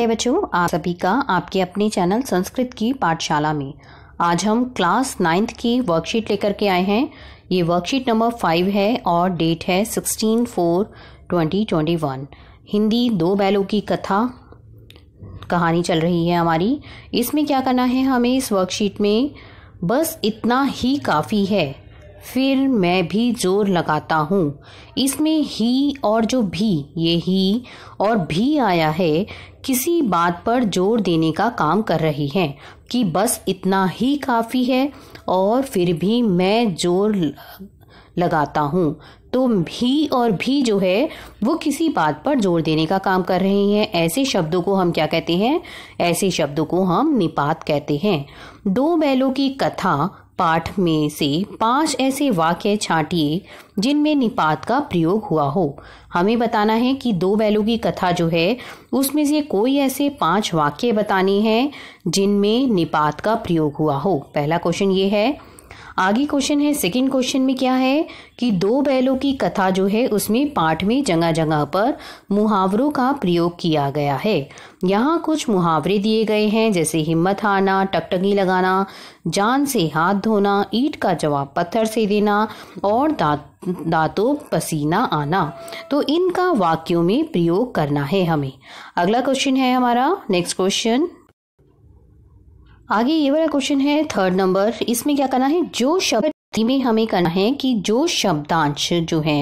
हाय बच्चों आप सभी का आपके अपने चैनल संस्कृत की पाठशाला में आज हम क्लास नाइन्थ की वर्कशीट लेकर के आए हैं ये वर्कशीट नंबर फाइव है और डेट है sixteen four twenty twenty one Hindi दो बैलों की कथा कहानी चल रही है हमारी इसमें क्या करना है हमें इस वर्कशीट में बस इतना ही काफ़ी है फिर मैं भी जोर लगाता हूँ इसमें ही और जो भी ये ही और भी आया है किसी बात पर जोर देने का काम कर रही है कि बस इतना ही काफ़ी है और फिर भी मैं जोर लगाता हूँ तो भी और भी जो है वो किसी बात पर जोर देने का काम कर रहे हैं ऐसे शब्दों को हम क्या कहते हैं ऐसे शब्दों को हम निपात कहते हैं दो बैलों की कथा पाठ में से पांच ऐसे वाक्य छाटिए जिनमें निपात का प्रयोग हुआ हो हमें बताना है कि दो बैलों की कथा जो है उसमें से कोई ऐसे पांच वाक्य बताने हैं जिनमें निपात का प्रयोग हुआ हो पहला क्वेश्चन ये है आगे क्वेश्चन है सेकंड क्वेश्चन में क्या है कि दो बैलों की कथा जो है उसमें पाठ में जगह जगह पर मुहावरों का प्रयोग किया गया है यहाँ कुछ मुहावरे दिए गए हैं जैसे हिम्मत हारना टकटकी लगाना जान से हाथ धोना ईट का जवाब पत्थर से देना और दांत दांतों पसीना आना तो इनका वाक्यों में प्रयोग करना है हमें अगला क्वेश्चन है हमारा नेक्स्ट क्वेश्चन आगे ये वाला क्वेश्चन है थर्ड नंबर इसमें क्या करना है जो शब्द में हमें करना है कि जो शब्दांश जो है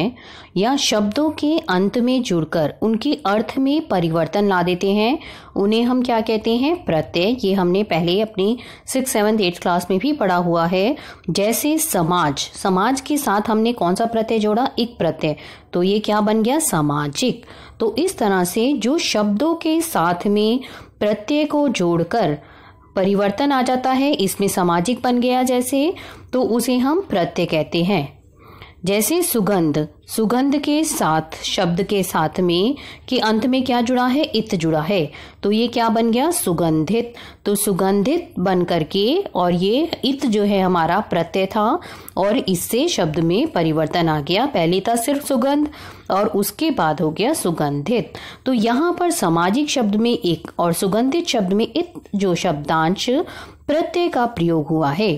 या शब्दों के अंत में जुड़कर उनके अर्थ में परिवर्तन ला देते हैं उन्हें हम क्या कहते हैं प्रत्यय ये हमने पहले अपनी सिक्स सेवन्थ एट्थ क्लास में भी पढ़ा हुआ है जैसे समाज समाज के साथ हमने कौन सा प्रत्यय जोड़ा एक प्रत्यय तो ये क्या बन गया सामाजिक तो इस तरह से जो शब्दों के साथ में प्रत्यय को जोड़कर परिवर्तन आ जाता है इसमें सामाजिक बन गया जैसे तो उसे हम प्रत्यय कहते हैं जैसे सुगंध सुगंध के साथ शब्द के साथ में कि अंत में क्या जुड़ा है इत जुड़ा है तो ये क्या बन गया सुगंधित तो सुगंधित बन करके और ये इत जो है हमारा प्रत्यय था और इससे शब्द में परिवर्तन आ गया पहले था सिर्फ सुगंध और उसके बाद हो गया सुगंधित तो यहाँ पर सामाजिक शब्द में एक और सुगंधित शब्द में इत जो शब्दांश प्रत्यय का प्रयोग हुआ है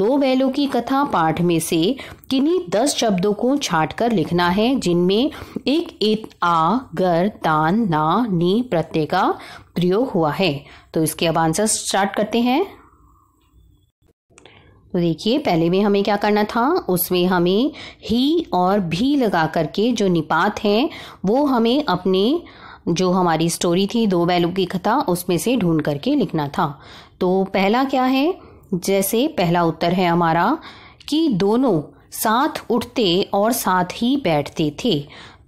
दो बैलों की कथा पाठ में से किन्हीं दस शब्दों को छाट कर लिखना है जिनमें एक इत आ गर तान ना नी प्रत्यय का प्रयोग हुआ है तो इसके अब आंसर स्टार्ट करते हैं तो देखिए पहले में हमें क्या करना था उसमें हमें ही और भी लगा करके जो निपात हैं वो हमें अपने जो हमारी स्टोरी थी दो बैलों की कथा उसमें से ढूंढ करके लिखना था तो पहला क्या है जैसे पहला उत्तर है हमारा कि दोनों साथ उठते और साथ ही बैठते थे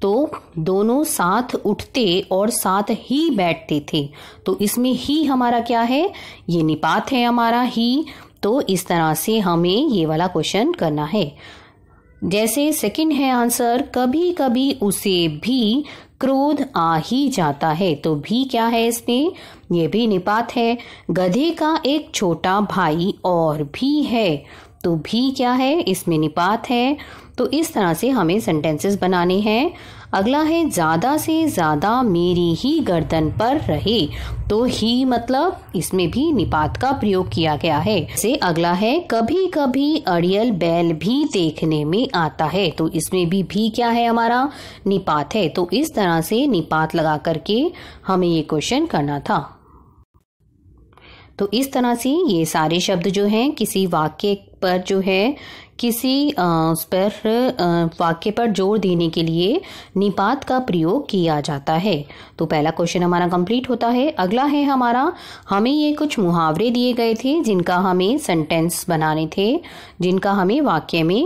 तो दोनों साथ उठते और साथ ही बैठते थे तो इसमें ही हमारा क्या है ये निपात है हमारा ही तो इस तरह से हमें ये वाला क्वेश्चन करना है जैसे सेकंड है आंसर कभी कभी उसे भी क्रोध आ ही जाता है तो भी क्या है इसमें ये भी निपात है गधे का एक छोटा भाई और भी है तो भी क्या है इसमें निपात है तो इस तरह से हमें सेंटेंसेस बनाने हैं अगला है ज़्यादा से ज़्यादा मेरी ही गर्दन पर रहे तो ही मतलब इसमें भी निपात का प्रयोग किया गया है से अगला है कभी कभी अड़ियल बैल भी देखने में आता है तो इसमें भी भी क्या है हमारा निपात है तो इस तरह से निपात लगा करके हमें ये क्वेश्चन करना था तो इस तरह से ये सारे शब्द जो हैं किसी वाक्य पर जो है किसी उस पर वाक्य पर जोर देने के लिए निपात का प्रयोग किया जाता है तो पहला क्वेश्चन हमारा कंप्लीट होता है अगला है हमारा हमें ये कुछ मुहावरे दिए गए थे जिनका हमें सेंटेंस बनाने थे जिनका हमें वाक्य में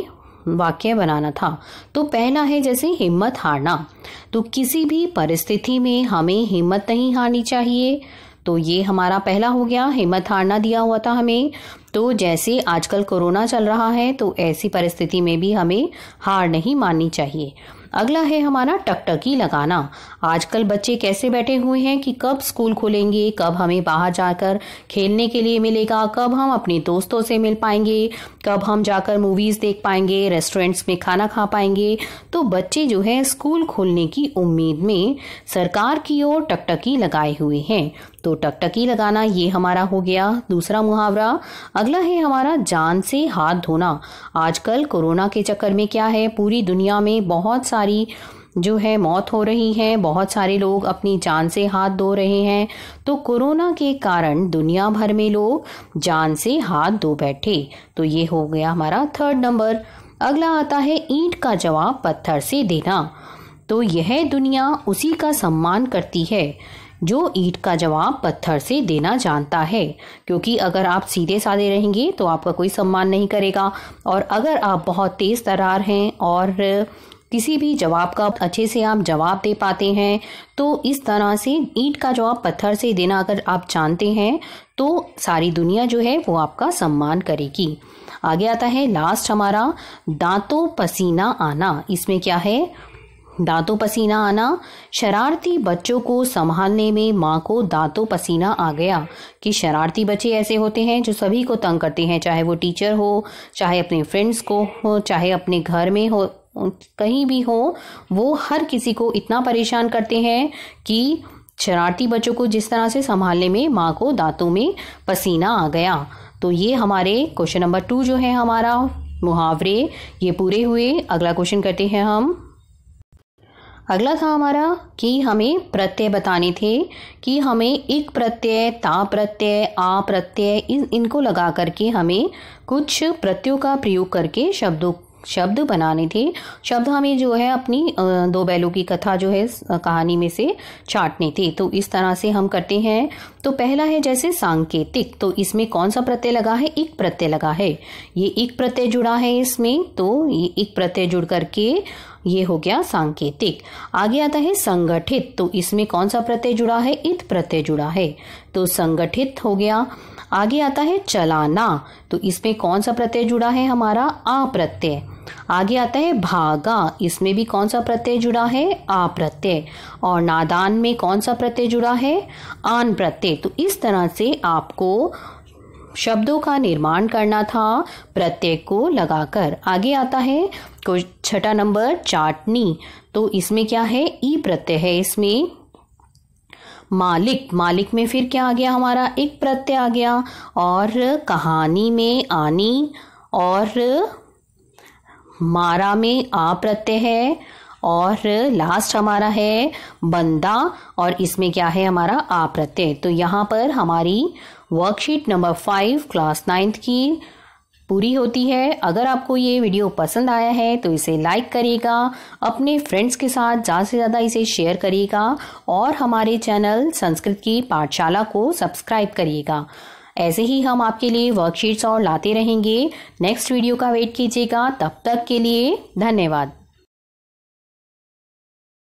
वाक्य बनाना था तो पहला है जैसे हिम्मत हारना तो किसी भी परिस्थिति में हमें हिम्मत नहीं हारनी चाहिए तो ये हमारा पहला हो गया हिम्मत हारना दिया हुआ था हमें तो जैसे आजकल कोरोना चल रहा है तो ऐसी परिस्थिति में भी हमें हार नहीं माननी चाहिए अगला है हमारा टकटकी लगाना आजकल बच्चे कैसे बैठे हुए हैं कि कब स्कूल खुलेंगे कब हमें बाहर जाकर खेलने के लिए मिलेगा कब हम अपने दोस्तों से मिल पाएंगे कब हम जाकर मूवीज देख पाएंगे रेस्टोरेंट्स में खाना खा पाएंगे तो बच्चे जो है स्कूल खोलने की उम्मीद में सरकार की ओर टकटकी लगाए हुए हैं तो टकटकी लगाना ये हमारा हो गया दूसरा मुहावरा अगला है हमारा जान से हाथ धोना आजकल कोरोना के चक्कर में क्या है पूरी दुनिया में बहुत सारी जो है मौत हो रही है बहुत सारे लोग अपनी जान से हाथ धो रहे हैं तो कोरोना के कारण दुनिया भर में लोग जान से हाथ धो बैठे तो ये हो गया हमारा थर्ड नंबर अगला आता है ईंट का जवाब पत्थर से देना तो यह दुनिया उसी का सम्मान करती है जो ईट का जवाब पत्थर से देना जानता है क्योंकि अगर आप सीधे साधे रहेंगे तो आपका कोई सम्मान नहीं करेगा और अगर आप बहुत तेज़ तरार हैं और किसी भी जवाब का अच्छे से आप जवाब दे पाते हैं तो इस तरह से ईंट का जवाब पत्थर से देना अगर आप जानते हैं तो सारी दुनिया जो है वो आपका सम्मान करेगी आगे आता है लास्ट हमारा दांतों पसीना आना इसमें क्या है दांतों पसीना आना शरारती बच्चों को संभालने में माँ को दांतों पसीना आ गया कि शरारती बच्चे ऐसे होते हैं जो सभी को तंग करते हैं चाहे वो टीचर हो चाहे अपने फ्रेंड्स को हो चाहे अपने घर में हो कहीं भी हो वो हर किसी को इतना परेशान करते हैं कि शरारती बच्चों को जिस तरह से संभालने में माँ को दांतों में पसीना आ गया तो ये हमारे क्वेश्चन नंबर टू जो है हमारा मुहावरे ये पूरे हुए अगला क्वेश्चन करते हैं हम अगला था हमारा कि हमें प्रत्यय बताने थे कि हमें एक प्रत्यय ता प्रत्यय आ प्रत्यय इन इनको लगा करके हमें कुछ प्रत्ययों का प्रयोग करके शब्दों शब्द बनाने थे शब्द हमें जो है अपनी दो बैलों की कथा जो है कहानी में से छाटने थे तो इस तरह से हम करते हैं तो पहला है जैसे सांकेतिक तो इसमें कौन सा प्रत्यय लगा है एक प्रत्यय लगा है ये एक प्रत्यय जुड़ा है इसमें तो ये एक प्रत्यय जुड़ करके ये हो गया सांकेतिक आगे आता है संगठित तो इसमें कौन सा प्रत्यय जुड़ा है इत प्रत्यय जुड़ा है तो संगठित हो गया आगे आता है चलाना तो इसमें कौन सा प्रत्यय जुड़ा है हमारा आ प्रत्यय आगे आता है भागा इसमें भी कौन सा प्रत्यय जुड़ा है आ प्रत्यय और नादान में कौन सा प्रत्यय जुड़ा है आन प्रत्यय तो इस तरह से आपको शब्दों का निर्माण करना था प्रत्येक को लगाकर आगे आता है छठा नंबर चाटनी तो इसमें क्या है ई प्रत्यय है इसमें मालिक मालिक में फिर क्या आ गया हमारा एक प्रत्यय आ गया और कहानी में आनी और मारा में आ प्रत्यय है और लास्ट हमारा है बंदा और इसमें क्या है हमारा आ प्रत्यय तो यहाँ पर हमारी worksheet number five class ninth की पूरी होती है अगर आपको ये वीडियो पसंद आया है तो इसे लाइक करिएगा अपने फ्रेंड्स के साथ ज़्यादा से ज़्यादा इसे शेयर करिएगा और हमारे चैनल संस्कृत की पाठशाला को सब्सक्राइब करिएगा ऐसे ही हम आपके लिए वर्कशीट्स और लाते रहेंगे नेक्स्ट वीडियो का वेट कीजिएगा तब तक के लिए धन्यवाद